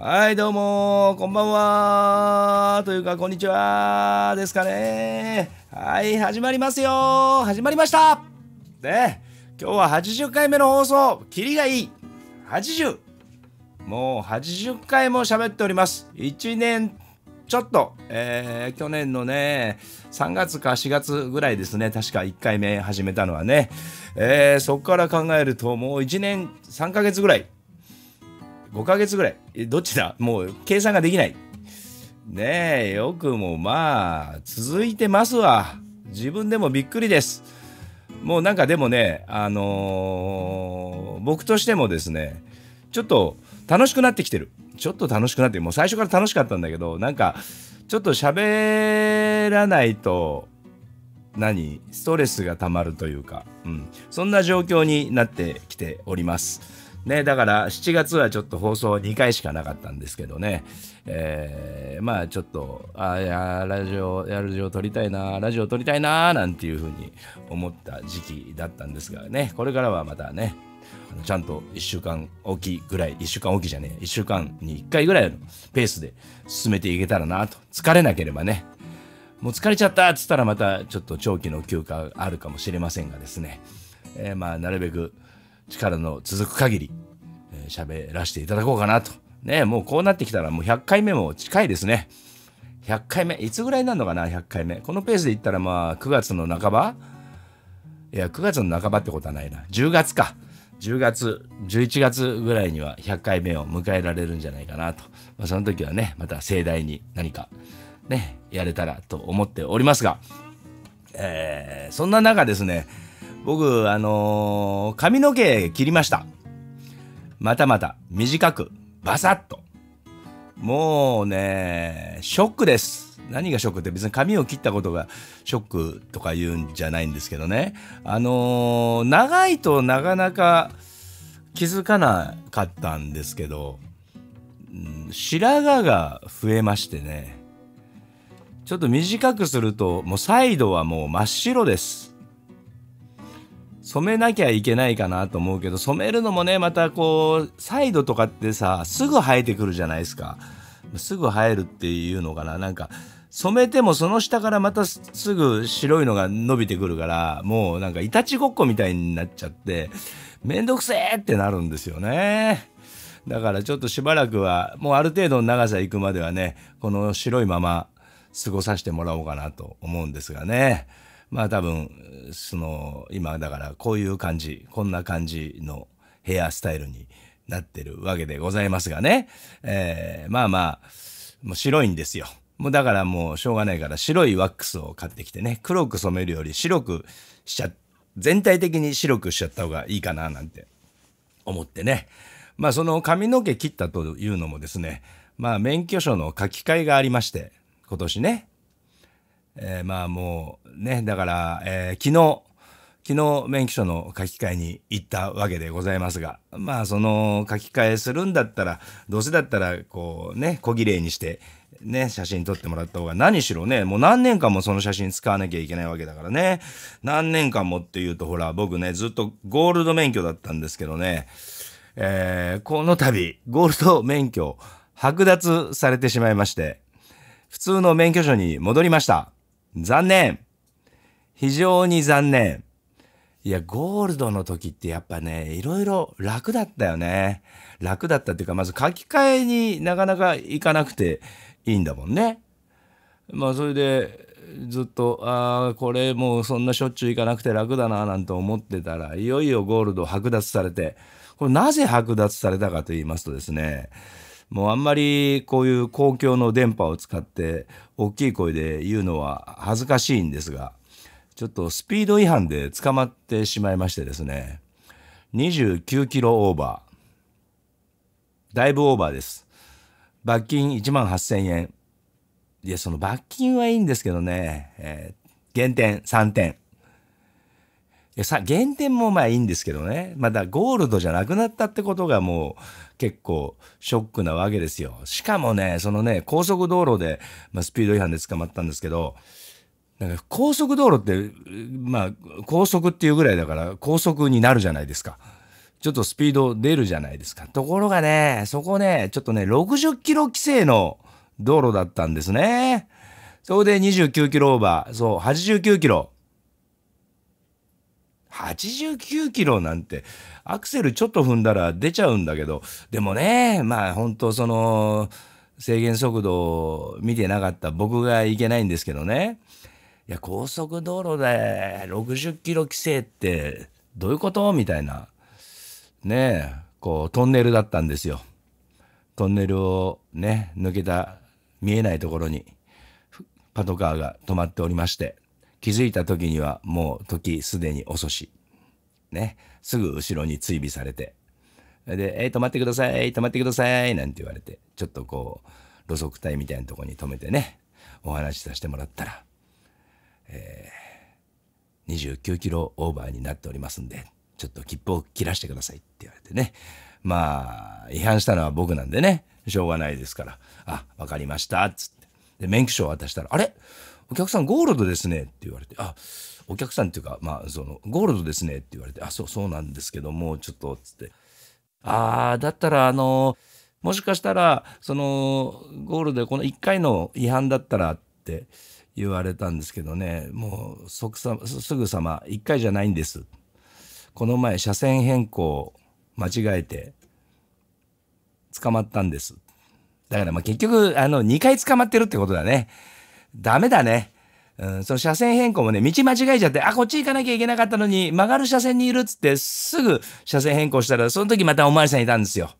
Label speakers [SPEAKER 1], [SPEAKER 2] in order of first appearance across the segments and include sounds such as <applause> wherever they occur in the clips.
[SPEAKER 1] はい、どうも、こんばんは、というか、こんにちは、ですかね。はい、始まりますよ、始まりましたで、今日は80回目の放送、キリがいい、80。もう80回も喋っております。1年ちょっと、えー、去年のね、3月か4月ぐらいですね、確か1回目始めたのはね。えー、そこから考えると、もう1年3ヶ月ぐらい。5ヶ月ぐらい。どっちだもう計算ができない。ねえ、よくもまあ、続いてますわ。自分でもびっくりです。もうなんかでもね、あのー、僕としてもですね、ちょっと楽しくなってきてる。ちょっと楽しくなって、もう最初から楽しかったんだけど、なんか、ちょっと喋らないと、何ストレスがたまるというか、うん。そんな状況になってきております。ね、だから7月はちょっと放送2回しかなかったんですけどね、えー、まあちょっと、あやラジオ、やるジオ撮りたいな、ラジオ撮りたいな、なんていうふうに思った時期だったんですがね、これからはまたね、ちゃんと1週間おきぐらい、1週間おきじゃねえ、1週間に1回ぐらいのペースで進めていけたらなと。疲れなければね、もう疲れちゃったっつったらまたちょっと長期の休暇あるかもしれませんがですね、えー、まあなるべく、力の続く限り、えー、喋らせていただこうかなと。ね、もうこうなってきたらもう100回目も近いですね。100回目、いつぐらいなのかな、100回目。このペースでいったらまあ9月の半ばいや、9月の半ばってことはないな。10月か。10月、11月ぐらいには100回目を迎えられるんじゃないかなと。まあ、その時はね、また盛大に何かね、やれたらと思っておりますが、えー、そんな中ですね、僕、あのー、髪の毛切りました。またまた、短く、バサッと。もうね、ショックです。何がショックって別に髪を切ったことがショックとか言うんじゃないんですけどね。あのー、長いとなかなか気づかなかったんですけど、白髪が増えましてね。ちょっと短くすると、もうサイドはもう真っ白です。染めなきゃいけないかなと思うけど染めるのもねまたこうサイドとかってさすぐ生えてくるじゃないですかすぐ生えるっていうのかななんか染めてもその下からまたすぐ白いのが伸びてくるからもうなんかいたちごっこみたいになっちゃってめんどくせえってなるんですよねだからちょっとしばらくはもうある程度の長さ行くまではねこの白いまま過ごさせてもらおうかなと思うんですがね。まあ多分その今だからこういう感じこんな感じのヘアスタイルになってるわけでございますがね、えー、まあまあもう白いんですよ。もうだからもうしょうがないから白いワックスを買ってきてね黒く染めるより白くしちゃ全体的に白くしちゃった方がいいかななんて思ってねまあその髪の毛切ったというのもですねまあ免許証の書き換えがありまして今年ねえー、まあもうね、だから、えー、昨日、昨日免許証の書き換えに行ったわけでございますが、まあその書き換えするんだったら、どうせだったらこうね、小綺麗にして、ね、写真撮ってもらった方が何しろね、もう何年間もその写真使わなきゃいけないわけだからね。何年間もっていうとほら、僕ね、ずっとゴールド免許だったんですけどね、えー、この度、ゴールド免許剥奪されてしまいまして、普通の免許証に戻りました。残念非常に残念いや、ゴールドの時ってやっぱね、いろいろ楽だったよね。楽だったっていうか、まず書き換えになかなかいかなくていいんだもんね。まあ、それでずっと、ああ、これもうそんなしょっちゅう行かなくて楽だな、なんて思ってたら、いよいよゴールド剥奪されて、これなぜ剥奪されたかと言いますとですね、もうあんまりこういう公共の電波を使って大きい声で言うのは恥ずかしいんですが、ちょっとスピード違反で捕まってしまいましてですね、29キロオーバー。だいぶオーバーです。罰金1万8000円。いや、その罰金はいいんですけどね、えー、減点3点。さ、原点もまあいいんですけどね。まだゴールドじゃなくなったってことがもう結構ショックなわけですよ。しかもね、そのね、高速道路で、まあ、スピード違反で捕まったんですけど、なんか高速道路って、まあ高速っていうぐらいだから高速になるじゃないですか。ちょっとスピード出るじゃないですか。ところがね、そこね、ちょっとね、60キロ規制の道路だったんですね。そこで29キロオーバー、そう、89キロ89キロなんて、アクセルちょっと踏んだら出ちゃうんだけど、でもね、まあ本当その、制限速度を見てなかった僕がいけないんですけどね。いや、高速道路で60キロ規制ってどういうことみたいな。ねえ、こうトンネルだったんですよ。トンネルをね、抜けた見えないところにパトカーが止まっておりまして。気づいた時にはもう時すでに遅し。ね。すぐ後ろに追尾されて。で、えー、止まってください、止まってください、なんて言われて、ちょっとこう、路側帯みたいなとこに止めてね、お話しさせてもらったら、えー、29キロオーバーになっておりますんで、ちょっと切符を切らしてくださいって言われてね。まあ、違反したのは僕なんでね、しょうがないですから、あ、わかりました、つって。で、免許証を渡したら、あれお客さんゴールドですねって言われて、あ、お客さんっていうか、まあ、その、ゴールドですねって言われて、あ、そう、そうなんですけども、ちょっと、つって、ああ、だったら、あの、もしかしたら、その、ゴールドこの1回の違反だったらって言われたんですけどね、もう即さ、すぐさま、1回じゃないんです。この前、車線変更間違えて、捕まったんです。だからまあ結局、あの、2回捕まってるってことだね。ダメだね。うん、その車線変更もね、道間違えちゃって、あ、こっち行かなきゃいけなかったのに、曲がる車線にいるっつって、すぐ車線変更したら、その時またお巡りさんいたんですよ。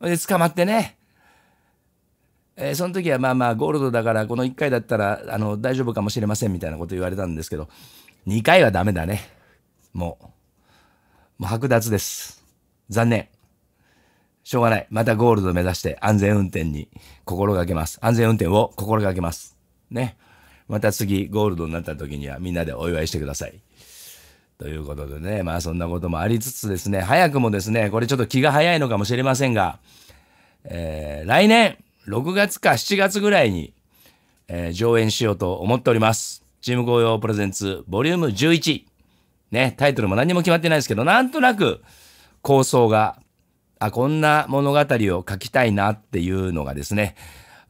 [SPEAKER 1] で、捕まってね。えー、その時はまあまあ、ゴールドだから、この1回だったら、あの、大丈夫かもしれませんみたいなこと言われたんですけど、2回はダメだね。もう。もう剥奪です。残念。しょうがない。またゴールド目指して安全運転に心がけます。安全運転を心がけます。ね。また次、ゴールドになった時にはみんなでお祝いしてください。ということでね、まあそんなこともありつつですね、早くもですね、これちょっと気が早いのかもしれませんが、えー、来年、6月か7月ぐらいに、えー、上演しようと思っております。チーム紅葉プレゼンツ、ボリューム11。ね、タイトルも何も決まってないですけど、なんとなく構想が、あ、こんな物語を書きたいなっていうのがですね、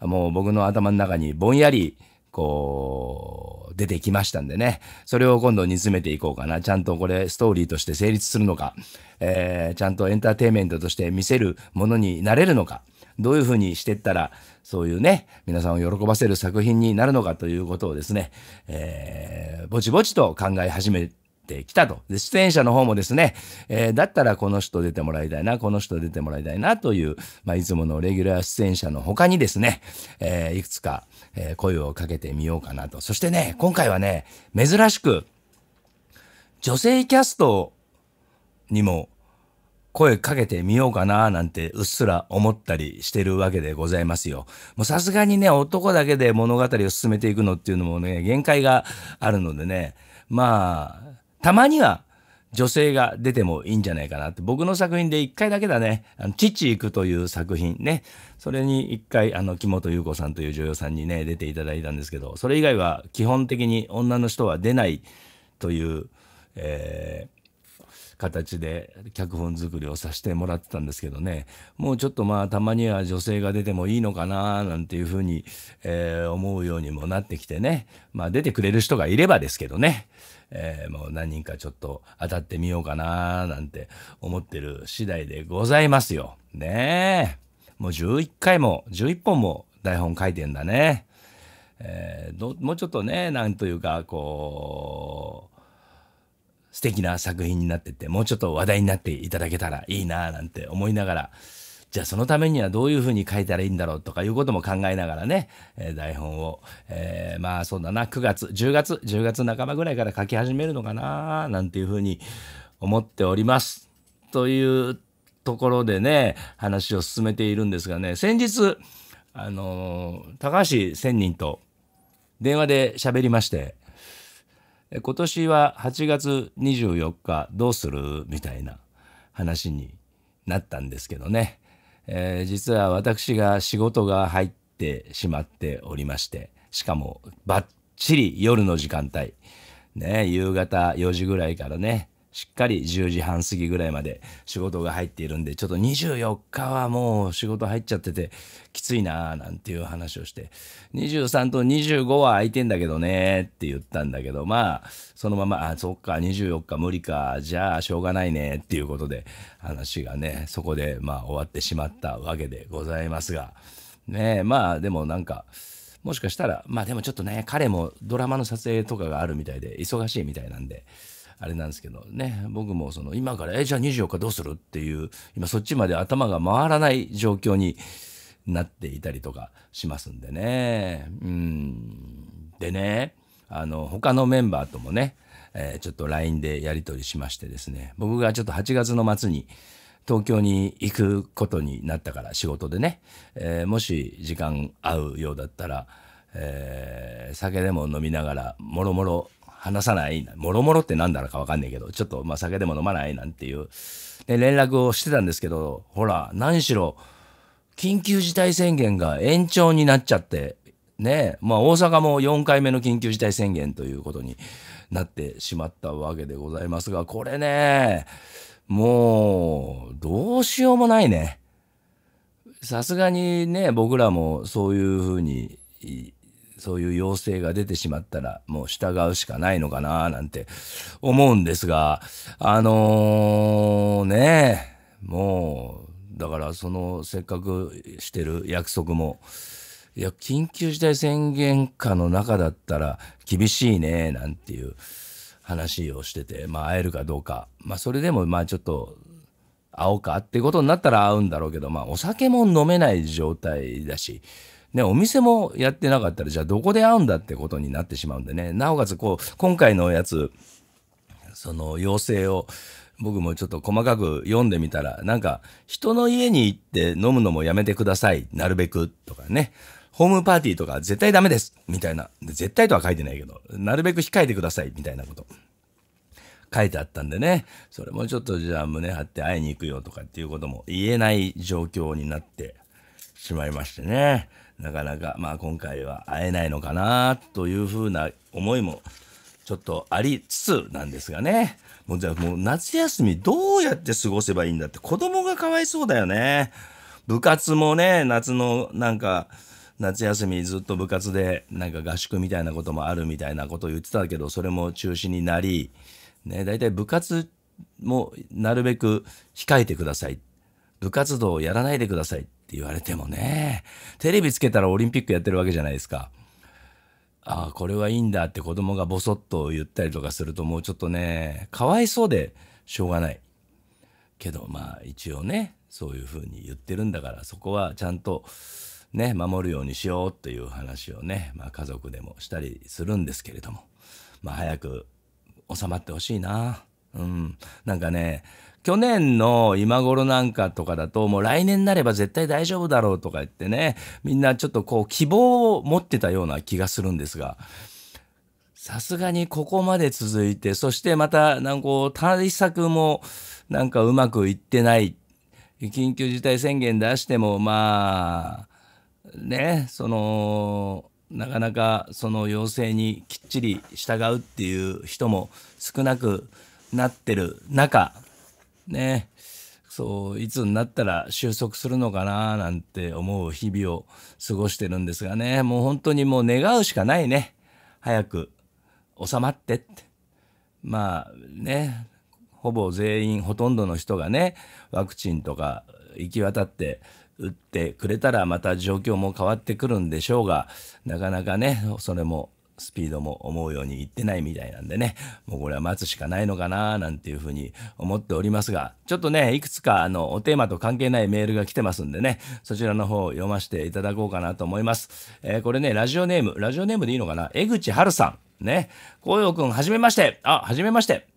[SPEAKER 1] もう僕の頭の中にぼんやり、こう、出てきましたんでね。それを今度煮詰めていこうかな。ちゃんとこれストーリーとして成立するのか、えー、ちゃんとエンターテインメントとして見せるものになれるのか、どういうふうにしてったら、そういうね、皆さんを喜ばせる作品になるのかということをですね、えー、ぼちぼちと考え始めてきたと。で、出演者の方もですね、えー、だったらこの人出てもらいたいな、この人出てもらいたいなという、まあ、いつものレギュラー出演者の他にですね、えー、いくつか、えー、声をかけてみようかなと。そしてね、今回はね、珍しく、女性キャストにも声かけてみようかななんてうっすら思ったりしてるわけでございますよ。もうさすがにね、男だけで物語を進めていくのっていうのもね、限界があるのでね、まあ、たまには女性が出てもいいんじゃないかなって。僕の作品で一回だけだね、あの、父行くという作品ね。それに一回、あの、木本優子さんという女優さんにね、出ていただいたんですけど、それ以外は基本的に女の人は出ないという、えー形で脚本作りをさせてもらってたんですけどねもうちょっとまあたまには女性が出てもいいのかななんていうふうに、えー、思うようにもなってきてねまあ出てくれる人がいればですけどね、えー、もう何人かちょっと当たってみようかななんて思ってる次第でございますよ。ねえ。もう11回も、11本も台本書いてんだね。えー、もうちょっとね、なんというか、こう、素敵な作品になってて、もうちょっと話題になっていただけたらいいなぁなんて思いながら、じゃあそのためにはどういうふうに書いたらいいんだろうとかいうことも考えながらね、えー、台本を、えー、まあそうだな9月10月10月半ばぐらいから書き始めるのかななんていうふうに思っております。というところでね話を進めているんですがね先日あのー、高橋千人と電話で喋りまして今年は8月24日どうするみたいな話になったんですけどね。えー、実は私が仕事が入ってしまっておりましてしかもばっちり夜の時間帯ね夕方4時ぐらいからねしっかり10時半過ぎぐらいまで仕事が入っているんで、ちょっと24日はもう仕事入っちゃってて、きついなーなんていう話をして、23と25は空いてんだけどねって言ったんだけど、まあ、そのまま、あ、そっか、24日無理か、じゃあしょうがないねっていうことで、話がね、そこでまあ終わってしまったわけでございますが、ねえ、まあでもなんか、もしかしたら、まあでもちょっとね、彼もドラマの撮影とかがあるみたいで、忙しいみたいなんで、あれなんですけどね僕もその今から「えじゃあ24日どうする?」っていう今そっちまで頭が回らない状況になっていたりとかしますんでねうんでねあの他のメンバーともね、えー、ちょっと LINE でやり取りしましてですね僕がちょっと8月の末に東京に行くことになったから仕事でね、えー、もし時間合うようだったら、えー、酒でも飲みながらもろもろ話さない、もろもろって何だろうかわかんないけど、ちょっとまあ酒でも飲まないなんていう、で、連絡をしてたんですけど、ほら、何しろ、緊急事態宣言が延長になっちゃって、ね、まあ大阪も4回目の緊急事態宣言ということになってしまったわけでございますが、これね、もう、どうしようもないね。さすがにね、僕らもそういうふうに、そういう要請が出てしまったら、もう従うしかないのかな、なんて思うんですが、あのー、ね、もう、だからその、せっかくしてる約束も、いや、緊急事態宣言下の中だったら厳しいね、なんていう話をしてて、まあ会えるかどうか。まあそれでもまあちょっと会おうかってことになったら会うんだろうけど、まあお酒も飲めない状態だし、ね、お店もやってなかったら、じゃあどこで会うんだってことになってしまうんでね。なおかつ、こう、今回のやつ、その要請を、僕もちょっと細かく読んでみたら、なんか、人の家に行って飲むのもやめてください、なるべく、とかね。ホームパーティーとか絶対ダメです、みたいな。絶対とは書いてないけど、なるべく控えてください、みたいなこと。書いてあったんでね、それもちょっとじゃあ胸張って会いに行くよとかっていうことも言えない状況になってしまいましてね。なかなか、まあ、今回は会えないのかなというふうな思いもちょっとありつつなんですがね。もうじゃあもう夏休みどうやって過ごせばいいんだって子供がかわいそうだよね。部活もね、夏のなんか、夏休みずっと部活でなんか合宿みたいなこともあるみたいなことを言ってたけど、それも中止になり、ね、大体部活もなるべく控えてください。部活動をやらないでください。って言われてもね、テレビつけたらオリンピックやってるわけじゃないですか。ああ、これはいいんだって子供がボソッと言ったりとかするともうちょっとね、かわいそうでしょうがない。けどまあ一応ね、そういうふうに言ってるんだからそこはちゃんとね、守るようにしようっていう話をね、まあ家族でもしたりするんですけれども、まあ早く収まってほしいな。うん、なんかね去年の今頃なんかとかだともう来年になれば絶対大丈夫だろうとか言ってねみんなちょっとこう希望を持ってたような気がするんですがさすがにここまで続いてそしてまたなんか対策もなんかうまくいってない緊急事態宣言出してもまあねそのなかなかその要請にきっちり従うっていう人も少なくなってる中、ね、そう、いつになったら収束するのかななんて思う日々を過ごしてるんですがね、もう本当にもう願うしかないね。早く収まってって。まあね、ほぼ全員、ほとんどの人がね、ワクチンとか行き渡って打ってくれたらまた状況も変わってくるんでしょうが、なかなかね、それもスピードも思うようにいってないみたいなんでね、もうこれは待つしかないのかななんていうふうに思っておりますが、ちょっとね、いくつかあの、おテーマと関係ないメールが来てますんでね、そちらの方を読ませていただこうかなと思います。えー、これね、ラジオネーム、ラジオネームでいいのかな江口春さん。ね。紅葉くん、はじめまして。あ、はじめまして。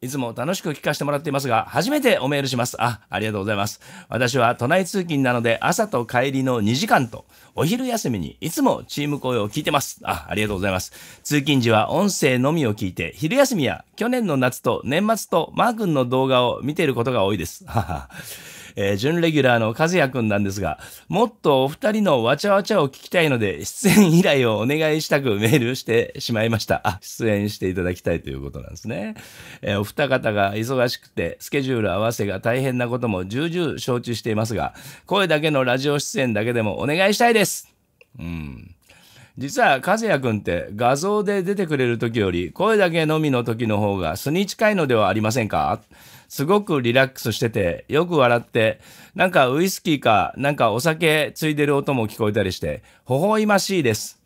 [SPEAKER 1] いつも楽しく聞かせてもらっていますが、初めておメールします。あ、ありがとうございます。私は都内通勤なので、朝と帰りの2時間と、お昼休みにいつもチーム声を聞いてます。あ、ありがとうございます。通勤時は音声のみを聞いて、昼休みや去年の夏と年末とマー君の動画を見ていることが多いです。はは。えー、準レギュラーの和也くんなんですが、もっとお二人のわちゃわちゃを聞きたいので、出演依頼をお願いしたくメールしてしまいました。あ、出演していただきたいということなんですね。えー、お二方が忙しくて、スケジュール合わせが大変なことも重々承知していますが、声だけのラジオ出演だけでもお願いしたいです。うん。実は和也くんって画像で出てくれる時より声だけのみの時の方が素に近いのではありませんかすごくリラックスしてて、よく笑って、なんかウイスキーか、なんかお酒ついでる音も聞こえたりして、微笑ましいです。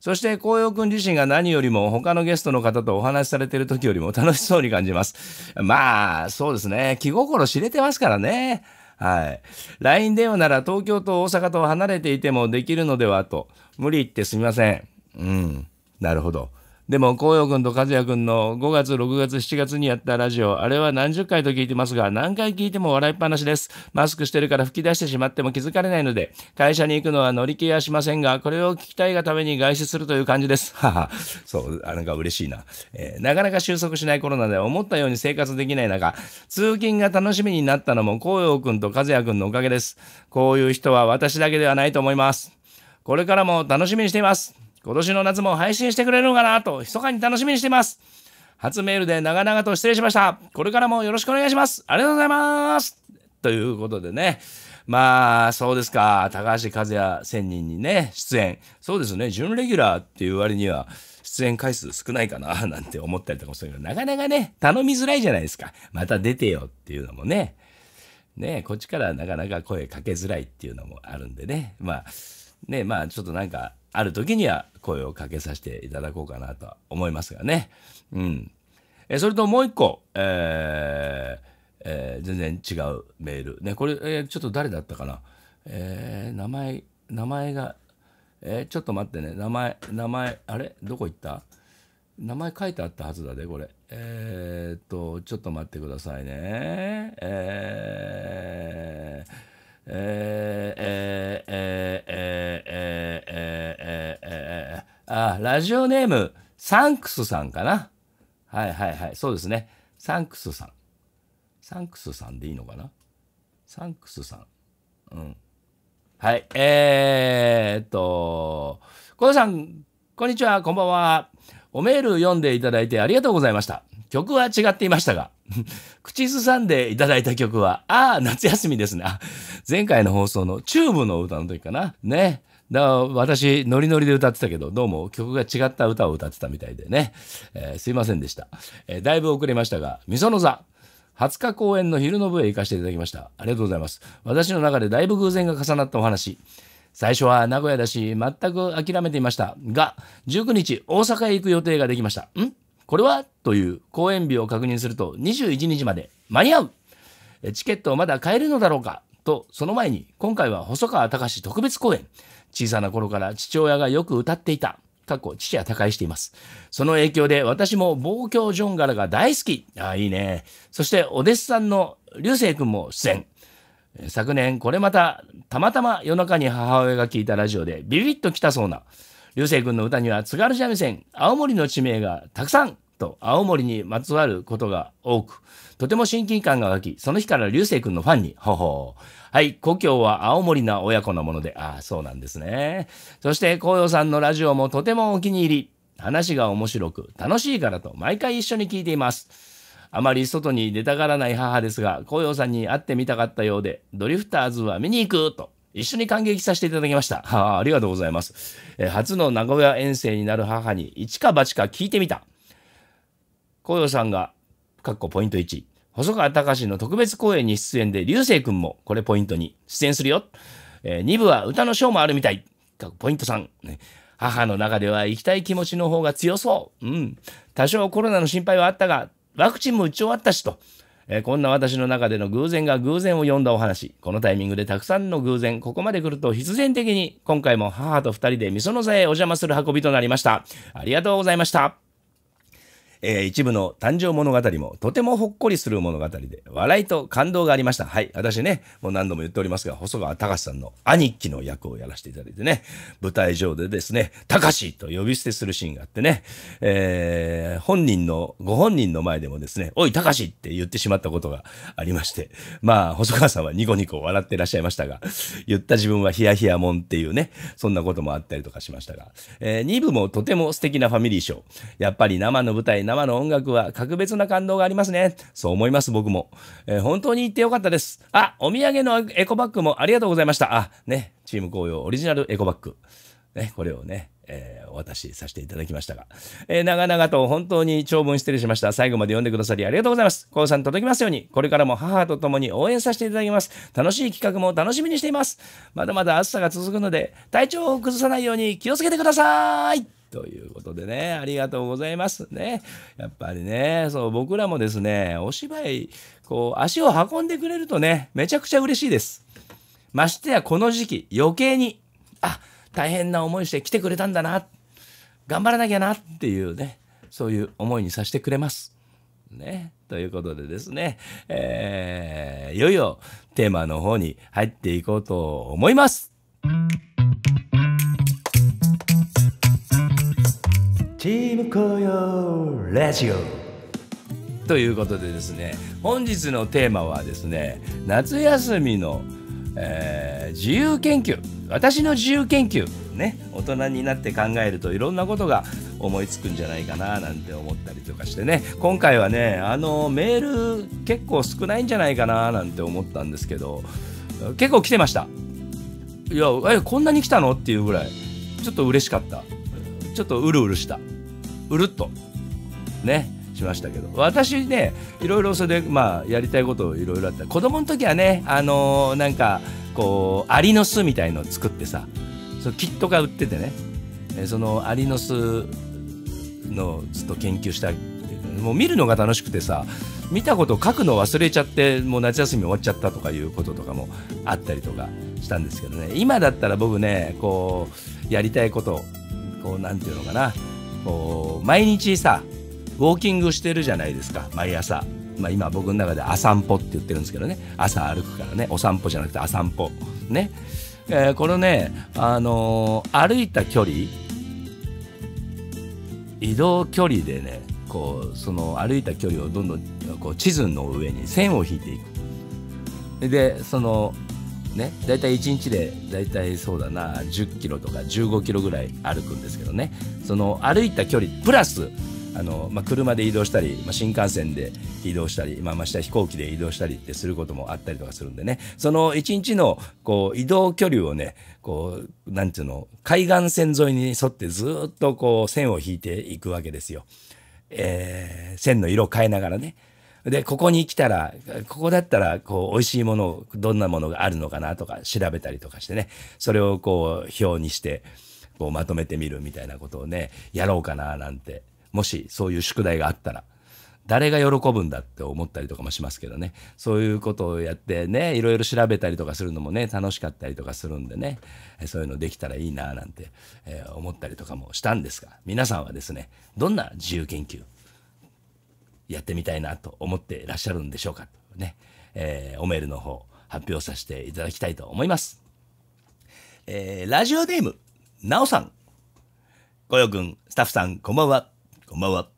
[SPEAKER 1] そして紅葉くん自身が何よりも他のゲストの方とお話しされてる時よりも楽しそうに感じます。まあ、そうですね。気心知れてますからね。はい。LINE 電話なら東京と大阪と離れていてもできるのではと。無理言ってすみません。うん。なるほど。でも、紅葉くんと和也くんの5月、6月、7月にやったラジオ、あれは何十回と聞いてますが、何回聞いても笑いっぱなしです。マスクしてるから吹き出してしまっても気づかれないので、会社に行くのは乗り気はしませんが、これを聞きたいがために外出するという感じです。<laughs> はは、そう、なんか嬉しいな。えー、なかなか収束しないコロナで思ったように生活できない中、通勤が楽しみになったのも紅葉くんと和也くんのおかげです。こういう人は私だけではないと思います。これからも楽しみにしています。今年の夏も配信してくれるのかなと、密かに楽しみにしています。初メールで長々と失礼しました。これからもよろしくお願いします。ありがとうございます。ということでね。まあ、そうですか。高橋和也1000人にね、出演。そうですね。準レギュラーっていう割には、出演回数少ないかな、<laughs> なんて思ったりとかもするけど、なかなかね、頼みづらいじゃないですか。また出てよっていうのもね。ねこっちからなかなか声かけづらいっていうのもあるんでね。まあ、ねまあ、ちょっとなんか、ある時には声をかけさせていただこうかなと思いますがね。うん。それともう一個、えーえー、全然違うメール。ね、これ、えー、ちょっと誰だったかな。えー、名前、名前が、えー、ちょっと待ってね、名前、名前、あれどこ行った名前書いてあったはずだで、ね、これ。えー、っと、ちょっと待ってくださいね。えー、えー、えー、えー、えー、えー、えーあ、ラジオネーム、サンクスさんかな。はいはいはい。そうですね。サンクスさん。サンクスさんでいいのかなサンクスさん。うん。はい。えー、っと、コウさん、こんにちは、こんばんは。おメール読んでいただいてありがとうございました。曲は違っていましたが、<laughs> 口ずさんでいただいた曲は、ああ、夏休みですね。前回の放送のチューブの歌の時かな。ね。だから私ノリノリで歌ってたけどどうも曲が違った歌を歌ってたみたいでね、えー、すいませんでした、えー、だいぶ遅れましたがみその座20日公演の昼の部へ行かせていただきましたありがとうございます私の中でだいぶ偶然が重なったお話最初は名古屋だし全く諦めていましたが19日大阪へ行く予定ができましたんこれはという公演日を確認すると21日まで間に合うチケットをまだ買えるのだろうかとその前に今回は細川隆特別公演小さな頃から父親がよく歌っていた過去父は他界しています。その影響で私も望郷ジョンガラが大好き。ああ、いいね。そしてお弟子さんの流星君も出演。昨年これまたたまたま夜中に母親が聞いたラジオでビビッときたそうな流星君の歌には津軽三味線青森の地名がたくさんと青森にまつわることが多く、とても親近感が湧き、その日から流星君のファンに、ほほはい、故郷は青森な親子のもので、ああ、そうなんですね。そして紅葉さんのラジオもとてもお気に入り、話が面白く、楽しいからと毎回一緒に聞いています。あまり外に出たがらない母ですが、紅葉さんに会ってみたかったようで、ドリフターズは見に行くと一緒に感激させていただきました。はあ、ありがとうございます。え初の名古屋遠征になる母に、一か八か聞いてみた。紅葉さんが、かっこポイント1、細川隆の特別公演に出演で、流星君もこれポイント2、出演するよ。えー、2部は歌のショーもあるみたい。ポイント3、ね、母の中では行きたい気持ちの方が強そう。うん。多少コロナの心配はあったが、ワクチンも打ち終わったしと。えー、こんな私の中での偶然が偶然を呼んだお話。このタイミングでたくさんの偶然、ここまで来ると必然的に、今回も母と2人でみその座へお邪魔する運びとなりました。ありがとうございました。えー、一部の誕生物語もとてもほっこりする物語で、笑いと感動がありました。はい。私ね、もう何度も言っておりますが、細川隆さんの兄貴の役をやらせていただいてね、舞台上でですね、隆と呼び捨てするシーンがあってね、えー、本人の、ご本人の前でもですね、おい、隆って言ってしまったことがありまして、まあ、細川さんはニコニコ笑ってらっしゃいましたが、言った自分はヒヤヒヤもんっていうね、そんなこともあったりとかしましたが、えー、2部もとても素敵なファミリーショー。やっぱり生の舞台、生生の音楽は格別な感動がありますね。そう思います、僕も。えー、本当に行ってよかったです。あ、お土産のエコバッグもありがとうございました。あ、ね、チーム紅葉オリジナルエコバッグ。ね、これをね、えー、お渡しさせていただきましたが、えー、長々と本当に長文失礼しました。最後まで読んでくださりありがとうございます。コウさん届きますように、これからも母と共に応援させていただきます。楽しい企画も楽しみにしています。まだまだ暑さが続くので、体調を崩さないように気をつけてください。ということでね、ありがとうございますね。やっぱりね、そう、僕らもですね、お芝居、こう、足を運んでくれるとね、めちゃくちゃ嬉しいです。ましてや、この時期、余計に、あ、大変な思いして来てくれたんだな、頑張らなきゃなっていうね、そういう思いにさせてくれます。ね。ということでですね、えー、いよいよテーマの方に入っていこうと思います。チーム雇用ラジオということでですね本日のテーマはですね夏休みの、えー、自由研究私の自由研究ね大人になって考えるといろんなことが思いつくんじゃないかななんて思ったりとかしてね今回はねあのメール結構少ないんじゃないかななんて思ったんですけど結構来てましたいやえこんなに来たのっていうぐらいちょっと嬉しかったちょっとうるうるしたうるっとねしましたけど私ねいろいろそれでまあやりたいこといろいろあった子供の時はねあのー、なんかこうアリの巣みたいのを作ってさそのキットが売っててねそのアリの巣のずっと研究したもう見るのが楽しくてさ見たこと書くの忘れちゃってもう夏休み終わっちゃったとかいうこととかもあったりとかしたんですけどね今だったら僕ねこうやりたいことこうなんていうのかなこう毎日さウォーキングしてるじゃないですか毎朝、まあ、今僕の中で「朝散歩」って言ってるんですけどね朝歩くからねお散歩じゃなくて「朝散歩」ね、えー、このね、あのー、歩いた距離移動距離でねこうその歩いた距離をどんどんこう地図の上に線を引いていくでそのね、大体1日で大体そうだな10キロとか15キロぐらい歩くんですけどねその歩いた距離プラスあの、まあ、車で移動したり、まあ、新幹線で移動したり、まあ、ました飛行機で移動したりってすることもあったりとかするんでねその1日のこう移動距離をねこうなんていうの海岸線沿いに沿ってずっとこう線を引いていくわけですよ、えー、線の色を変えながらね。で、ここに来たら、ここだったら、こう、美味しいもの、どんなものがあるのかなとか調べたりとかしてね、それをこう、表にして、こう、まとめてみるみたいなことをね、やろうかななんて、もしそういう宿題があったら。誰が喜ぶんだって思ったりとかもしますけどねそういうことをやってねいろいろ調べたりとかするのもね楽しかったりとかするんでねそういうのできたらいいななんて、えー、思ったりとかもしたんですが皆さんはですねどんな自由研究やってみたいなと思ってらっしゃるんでしょうかとね、えー、おメールの方発表させていただきたいと思います。えー、ラジオネーム、なおさん。こよくん、スタッフさん、こんばんは。こんばんは。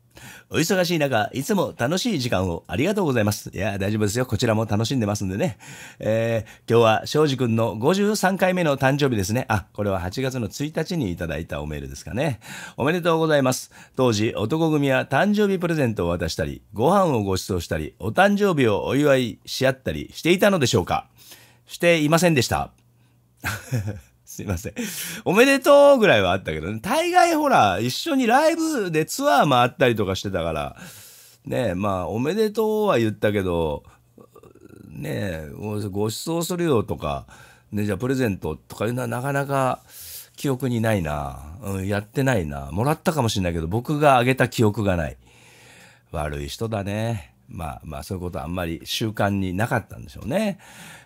[SPEAKER 1] お忙しい中、いつも楽しい時間をありがとうございます。いや、大丈夫ですよ。こちらも楽しんでますんでね。えー、今日は庄司くんの53回目の誕生日ですね。あ、これは8月の1日にいただいたおメールですかね。おめでとうございます。当時、男組は誕生日プレゼントを渡したり、ご飯をご馳走したり、お誕生日をお祝いし合ったりしていたのでしょうかしていませんでした。すいません。おめでとうぐらいはあったけどね。大概ほら、一緒にライブでツアー回ったりとかしてたから、ねえ、まあ、おめでとうは言ったけど、ねえ、ご馳走するよとか、ね、じゃあプレゼントとかいうのはなかなか記憶にないな。うん、やってないな。もらったかもしれないけど、僕があげた記憶がない。悪い人だね。まあまあそういうことはあんまり習慣になかったんでしょうね。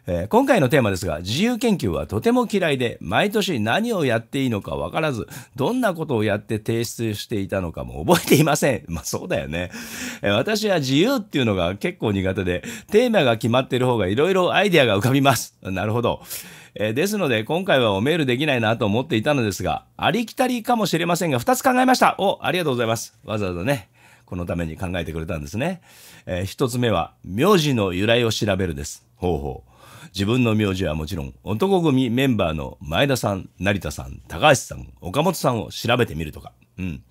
[SPEAKER 1] えー、今回のテーマですが、自由研究はとても嫌いで、毎年何をやっていいのかわからず、どんなことをやって提出していたのかも覚えていません。<laughs> まあそうだよね。えー、私は自由っていうのが結構苦手で、テーマが決まってる方がいろいろアイデアが浮かびます。<laughs> なるほど。えー、ですので、今回はおメールできないなと思っていたのですが、ありきたりかもしれませんが、2つ考えました。お、ありがとうございます。わざわざね、このために考えてくれたんですね。えー、一つ目は、名字の由来を調べるです。方法。自分の名字はもちろん、男組メンバーの前田さん、成田さん、高橋さん、岡本さんを調べてみるとか。うん。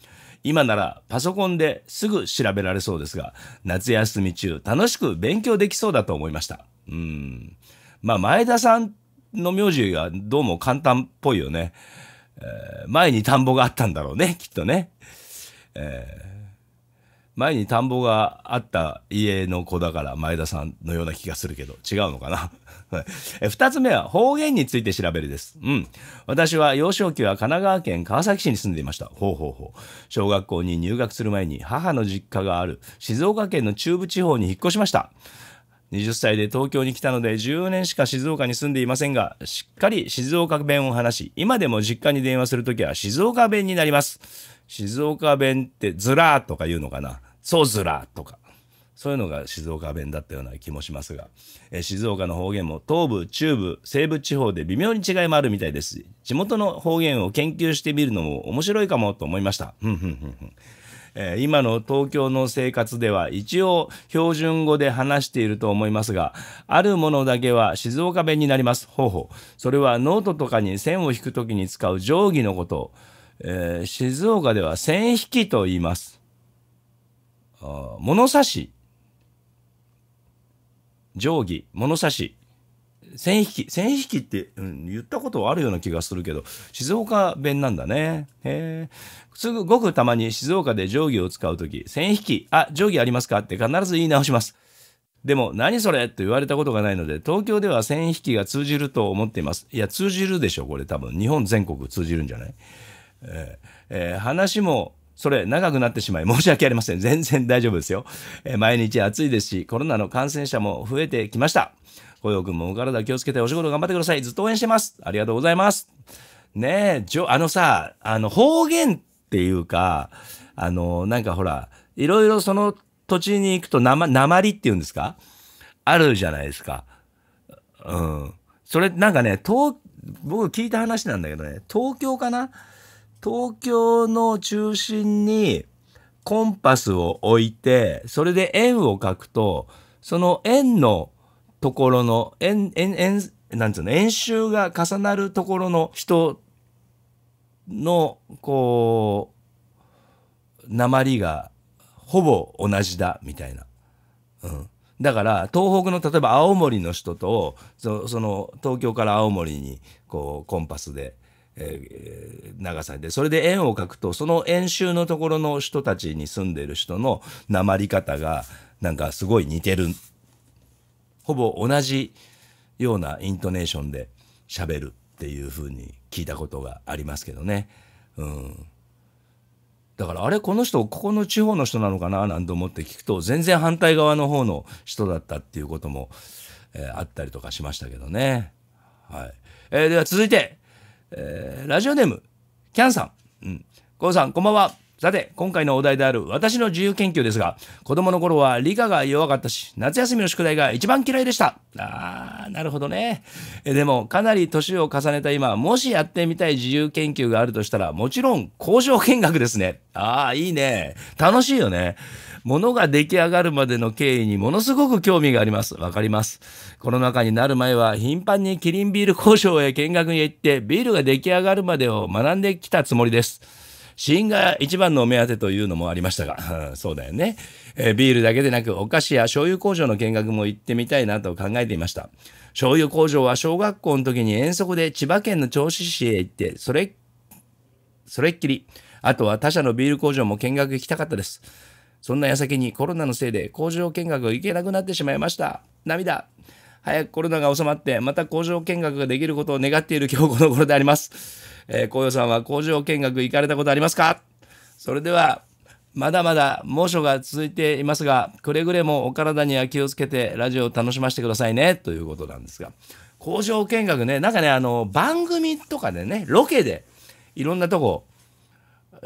[SPEAKER 1] 今ならパソコンですぐ調べられそうですが、夏休み中楽しく勉強できそうだと思いました。うん。まあ、前田さんの名字がどうも簡単っぽいよね。えー、前に田んぼがあったんだろうね、きっとね。えー前に田んぼがあった家の子だから前田さんのような気がするけど、違うのかな <laughs> 二つ目は方言について調べるです。うん。私は幼少期は神奈川県川崎市に住んでいました。ほうほうほう。小学校に入学する前に母の実家がある静岡県の中部地方に引っ越しました。20歳で東京に来たので10年しか静岡に住んでいませんが、しっかり静岡弁を話し、今でも実家に電話するときは静岡弁になります。静岡弁ってずらーとか言うのかなそうずらーとかそういうのが静岡弁だったような気もしますが、えー、静岡の方言も東部、中部、西部地方で微妙に違いもあるみたいです地元の方言を研究してみるのも面白いかもと思いました。え今の東京の生活では一応標準語で話していると思いますが、あるものだけは静岡弁になります。ほうほう。それはノートとかに線を引く時に使う定規のこと。えー、静岡では線引きと言います。あ物差し、定規、物差し、線引き、線引きって、うん、言ったことはあるような気がするけど、静岡弁なんだね。へすぐ、ごくたまに静岡で定規を使うとき、線引き、あ、定規ありますかって必ず言い直します。でも、何それと言われたことがないので、東京では線引きが通じると思っています。いや、通じるでしょ、これ多分。日本全国通じるんじゃないええー、話もそれ長くなってしまい申し訳ありません。全然大丈夫ですよ。えー、毎日暑いですし、コロナの感染者も増えてきました。小陽君もお体気をつけてお仕事頑張ってください。ずっと応援してます。ありがとうございます。ねえ、じょあのさ、あの方言っていうか、あの、なんかほら、いろいろその土地に行くとなま、なまりっていうんですかあるじゃないですか。うん。それなんかね、東、僕聞いた話なんだけどね、東京かな東京の中心にコンパスを置いて、それで円を描くと、その円のところの、円、円、円、なんつうの、円周が重なるところの人の、こう、鉛がほぼ同じだ、みたいな。うん。だから東北の例えば青森の人とその東京から青森にこうコンパスでえー、長さで、それで円を書くとその円周のところの人たちに住んでる人のなまり方がなんかすごい似てるほぼ同じようなイントネーションで喋るっていうふうに聞いたことがありますけどね。うん、だからあれこの人ここの地方の人なのかななんて思って聞くと全然反対側の方の人だったっていうことも、えー、あったりとかしましたけどね。はいえー、では続いてえー、ラジオネーム、キャンさん。うん。コウさん、こんばんは。さて、今回のお題である私の自由研究ですが、子供の頃は理科が弱かったし、夏休みの宿題が一番嫌いでした。あー、なるほどね。えでも、かなり年を重ねた今、もしやってみたい自由研究があるとしたら、もちろん工場見学ですね。あー、いいね。楽しいよね。物が出来上がるまでの経緯にものすごく興味があります。わかります。コロナ禍になる前は頻繁にキリンビール工場へ見学に行ってビールが出来上がるまでを学んできたつもりです。死因が一番のお目当てというのもありましたが、うん、そうだよね、えー、ビールだけでなくお菓子や醤油工場の見学も行ってみたいなと考えていました。醤油工場は小学校の時に遠足で千葉県の銚子市へ行って、それ、それっきり。あとは他社のビール工場も見学行きたかったです。そんな矢先にコロナのせいで工場見学行けなくなってしまいました。涙早くコロナが収まって、また工場見学ができることを願っている今日この頃であります。えー、紅葉さんは工場見学行かれたことありますかそれでは、まだまだ猛暑が続いていますが、くれぐれもお体には気をつけてラジオを楽しませてくださいね、ということなんですが、工場見学ね、なんかね、あの、番組とかでね、ロケでいろんなとこ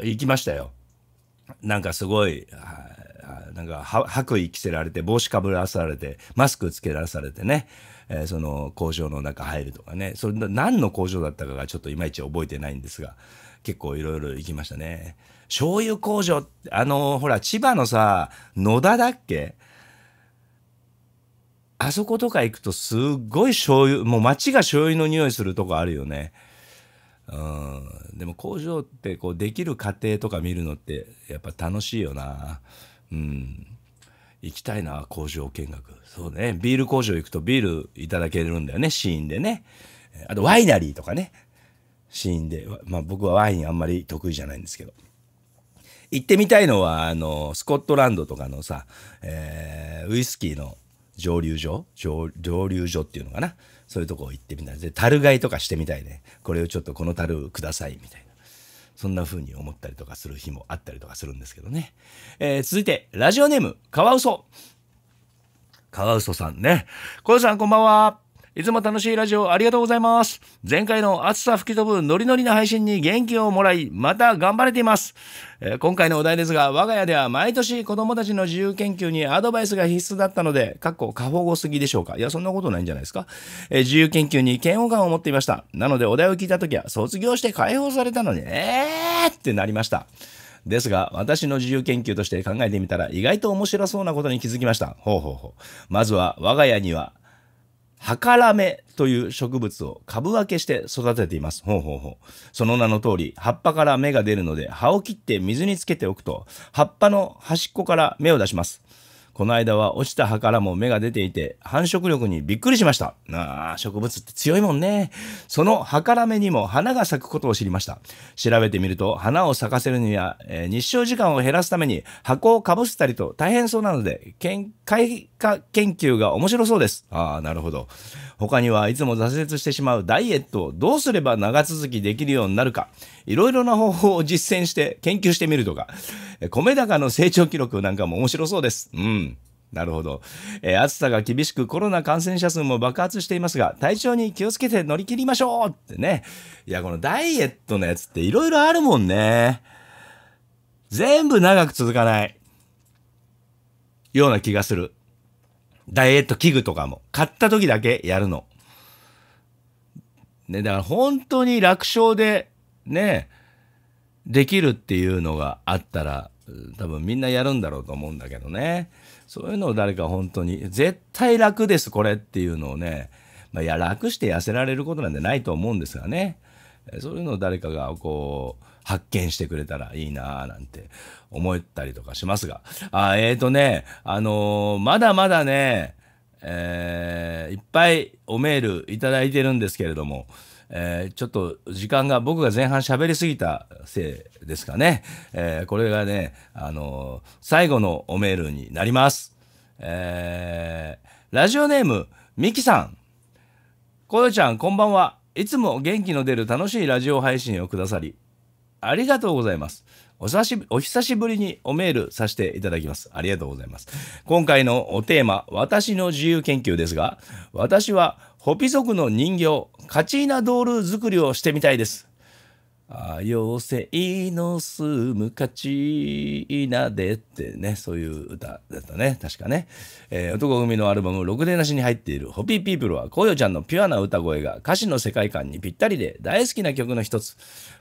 [SPEAKER 1] 行きましたよ。なんかすごい、なんか白衣着せられて、帽子かぶらされて、マスクつけらされてね、えー、その工場の中入るとかね、それ何の工場だったかがちょっといまいち覚えてないんですが、結構いろいろ行きましたね。醤油工場、あのほら、千葉のさ、野田だっけあそことか行くとすっごい醤油、もう街が醤油の匂いするとこあるよね。うん、でも工場ってこうできる過程とか見るのってやっぱ楽しいよな。うん、行きたいな工場見学そうねビール工場行くとビールいただけるんだよねシーンでねあとワイナリーとかねシーンで、まあ、僕はワインあんまり得意じゃないんですけど行ってみたいのはあのスコットランドとかのさ、えー、ウイスキーの蒸留所蒸留所っていうのかなそういうとこ行ってみたいで樽買いとかしてみたいねこれをちょっとこの樽くださいみたいなそんな風に思ったりとかする日もあったりとかするんですけどね、えー、続いてラジオネームカワウソカワウソさんねコウさんこんばんはいつも楽しいラジオありがとうございます。前回の暑さ吹き飛ぶノリノリな配信に元気をもらい、また頑張れています。えー、今回のお題ですが、我が家では毎年子供たちの自由研究にアドバイスが必須だったので、かっこ過保護すぎでしょうか。いや、そんなことないんじゃないですか。えー、自由研究に嫌悪感を持っていました。なのでお題を聞いたときは、卒業して解放されたのに、えーってなりました。ですが、私の自由研究として考えてみたら、意外と面白そうなことに気づきました。ほうほうほう。まずは、我が家には、ハカラメという植物を株分けして育てています。ほうほうほう。その名の通り、葉っぱから芽が出るので、葉を切って水につけておくと、葉っぱの端っこから芽を出します。この間は落ちた葉からも芽が出ていて繁殖力にびっくりしました。ああ、植物って強いもんね。その葉から芽にも花が咲くことを知りました。調べてみると花を咲かせるには、えー、日照時間を減らすために箱をかぶせたりと大変そうなので、研開花研究が面白そうです。ああ、なるほど。他にはいつも挫折してしまうダイエットをどうすれば長続きできるようになるか、いろいろな方法を実践して研究してみるとか、米高の成長記録なんかも面白そうです。うん。なるほど、えー、暑さが厳しくコロナ感染者数も爆発していますが体調に気をつけて乗り切りましょうってねいやこのダイエットのやつっていろいろあるもんね全部長く続かないような気がするダイエット器具とかも買った時だけやるのねだから本当に楽勝でねできるっていうのがあったら多分みんなやるんだろうと思うんだけどね。そういうのを誰か本当に、絶対楽です、これっていうのをね、まあ、いや、楽して痩せられることなんてないと思うんですがね、そういうのを誰かがこう、発見してくれたらいいなぁなんて思ったりとかしますが、あえっ、ー、とね、あのー、まだまだね、えー、いっぱいおメールいただいてるんですけれども、えー、ちょっと時間が僕が前半喋りすぎたせいですかね、えー、これがね、あのー、最後のおメールになります。えー、ラジオネーム、ミキさん。こよちゃん、こんばんは。いつも元気の出る楽しいラジオ配信をくださり、ありがとうございます。おさしお久しぶりにおメールさせていただきます。ありがとうございます。今回のおテーマ、私の自由研究ですが、私はホピ族の人形カチーナドール作りをしてみたいです妖精の住む価値なでってね、そういう歌だったね、確かね。えー、男組のアルバム、ろくでなしに入っている、ホピーピープルは、こうよちゃんのピュアな歌声が歌詞の世界観にぴったりで、大好きな曲の一つ、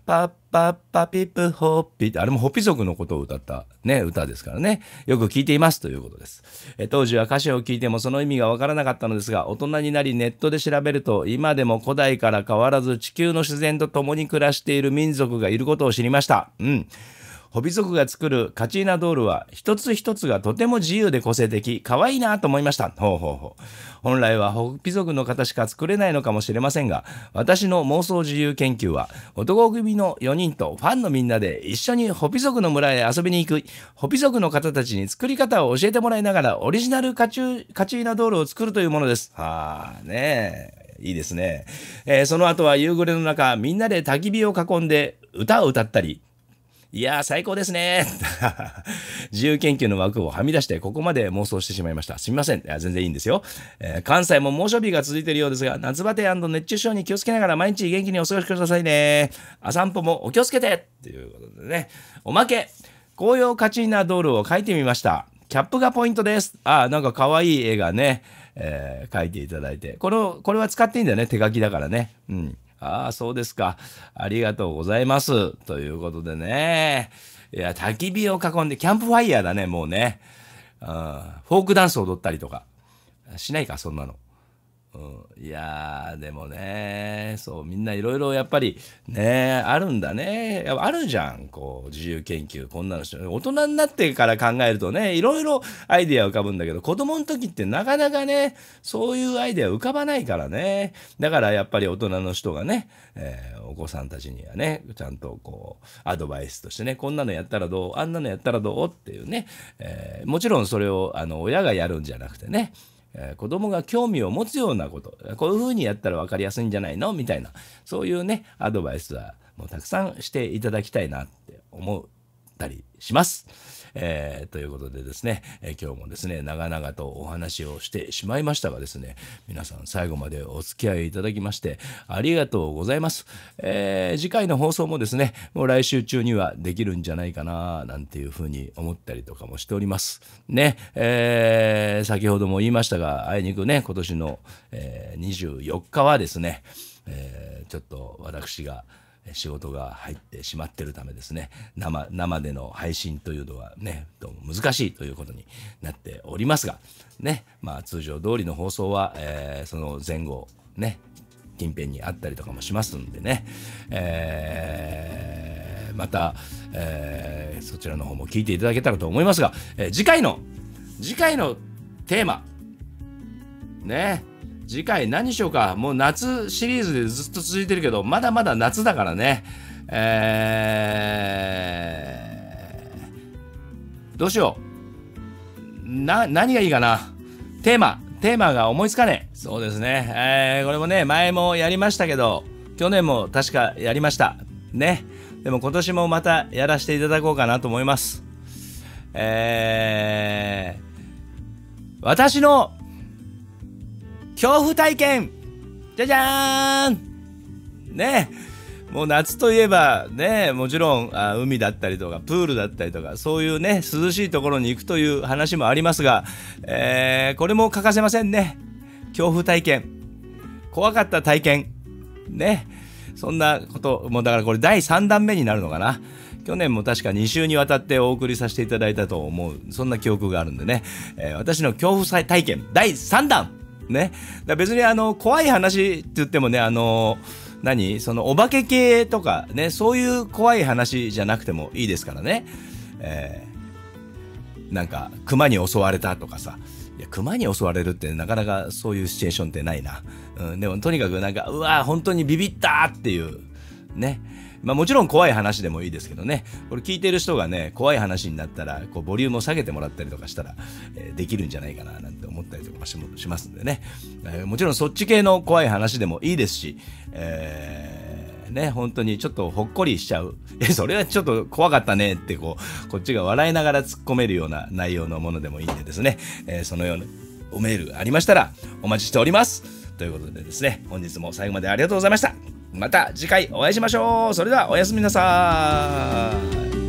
[SPEAKER 1] パッパッパピプホッピって、あれもホピ族のことを歌った、ね、歌ですからね、よく聴いていますということです。えー、当時は歌詞を聴いてもその意味がわからなかったのですが、大人になりネットで調べると、今でも古代から変わらず地球の自然と共に暮らしている民族がいることを知りました。うん。ホビ族が作るカチーナドールは一つ一つがとても自由で個性的、可愛いなと思いました。ほうほうほう。本来はホビ族の方しか作れないのかもしれませんが、私の妄想自由研究は男組の4人とファンのみんなで一緒にホビ族の村へ遊びに行く、ホビ族の方たちに作り方を教えてもらいながらオリジナルカチカチーナドールを作るというものです。はあねえ。いいですね。えー、その後は夕暮れの中、みんなで焚き火を囲んで歌を歌ったり、いやー、最高ですね。<laughs> 自由研究の枠をはみ出して、ここまで妄想してしまいました。すみません。いや全然いいんですよ、えー、関西も猛暑日が続いているようですが、夏バテ熱中症に気をつけながら毎日元気にお過ごしくださいね。あ散歩もお気をつけてということでね。おまけ紅葉カチーナドールを描いてみました。キャップがポイントです。あ、なんか可愛い絵がね。えー、書いていただいて。この、これは使っていいんだよね。手書きだからね。うん。ああ、そうですか。ありがとうございます。ということでね。いや、焚き火を囲んで、キャンプファイヤーだね、もうね。うん、フォークダンス踊ったりとか。しないか、そんなの。うん、いやーでもねそうみんないろいろやっぱりねあるんだねあるじゃんこう自由研究こんなの大人になってから考えるとねいろいろアイデア浮かぶんだけど子供の時ってなかなかねそういうアイデア浮かばないからねだからやっぱり大人の人がね、えー、お子さんたちにはねちゃんとこうアドバイスとしてねこんなのやったらどうあんなのやったらどうっていうね、えー、もちろんそれをあの親がやるんじゃなくてねえー、子供が興味を持つようなこと、こういうふうにやったら分かりやすいんじゃないのみたいな、そういうね、アドバイスはもうたくさんしていただきたいなって思ったりします。えー、ということでですね、えー、今日もですね、長々とお話をしてしまいましたがですね、皆さん最後までお付き合いいただきまして、ありがとうございます。えー、次回の放送もですね、もう来週中にはできるんじゃないかな、なんていうふうに思ったりとかもしております。ね、えー、先ほども言いましたが、あいにくね、今年の、えー、24日はですね、えー、ちょっと私が、仕事が入ってしまってるためですね生生での配信というのはねどうも難しいということになっておりますがねまあ通常通りの放送は、えー、その前後ね近辺にあったりとかもしますんでね、えー、また、えー、そちらの方も聞いていただけたらと思いますが、えー、次回の次回のテーマね次回何しようか。もう夏シリーズでずっと続いてるけど、まだまだ夏だからね。えー、どうしよう。な、何がいいかな。テーマ、テーマが思いつかねえ。そうですね。えー、これもね、前もやりましたけど、去年も確かやりました。ね。でも今年もまたやらせていただこうかなと思います。えー、私の恐怖体験じゃじゃーんねもう夏といえばね、もちろんあ海だったりとかプールだったりとかそういうね、涼しいところに行くという話もありますが、えー、これも欠かせませんね。恐怖体験。怖かった体験。ね。そんなこと、もうだからこれ第3弾目になるのかな。去年も確か2週にわたってお送りさせていただいたと思う、そんな記憶があるんでね。えー、私の恐怖体験第3弾ね。だ別にあの、怖い話って言ってもね、あの、何そのお化け系とかね、そういう怖い話じゃなくてもいいですからね。えー、なんか、熊に襲われたとかさ。いや、熊に襲われるってなかなかそういうシチュエーションってないな。うん、でもとにかくなんか、うわ本当にビビったっていう、ね。まあもちろん怖い話でもいいですけどね、これ聞いてる人がね、怖い話になったら、こうボリュームを下げてもらったりとかしたら、えー、できるんじゃないかななんて思ったりとかししますんでね、えー、もちろんそっち系の怖い話でもいいですし、えー、ね、本当にちょっとほっこりしちゃう。<laughs> え、それはちょっと怖かったねってこう、こっちが笑いながら突っ込めるような内容のものでもいいんでですね、えー、そのようなおメールありましたらお待ちしております。ということでですね、本日も最後までありがとうございました。また次回お会いしましょうそれではおやすみなさい